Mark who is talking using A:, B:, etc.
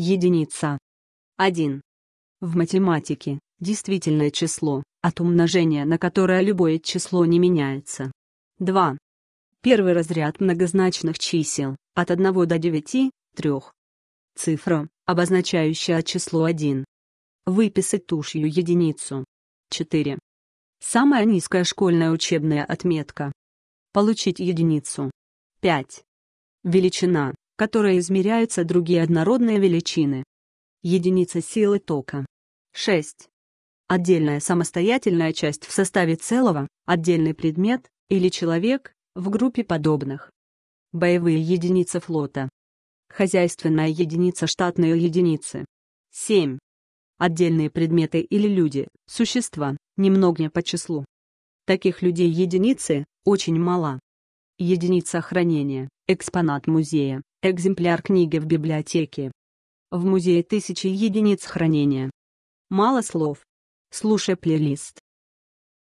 A: Единица. 1. В математике действительное число, от умножения на которое любое число не меняется. 2. Первый разряд многозначных чисел, от 1 до 9, 3. Цифра, обозначающая число 1. Выписать тушью единицу. 4. Самая низкая школьная учебная отметка. Получить единицу. 5. Величина, которой измеряются другие однородные величины. Единица силы тока. 6. Отдельная самостоятельная часть в составе целого, отдельный предмет, или человек, в группе подобных. Боевые единицы флота. Хозяйственная единица штатные единицы. 7. Отдельные предметы или люди, существа, немного по числу. Таких людей единицы, очень мало. Единица хранения, экспонат музея. Экземпляр книги в библиотеке. В музее тысячи единиц хранения. Мало слов. Слушай плейлист.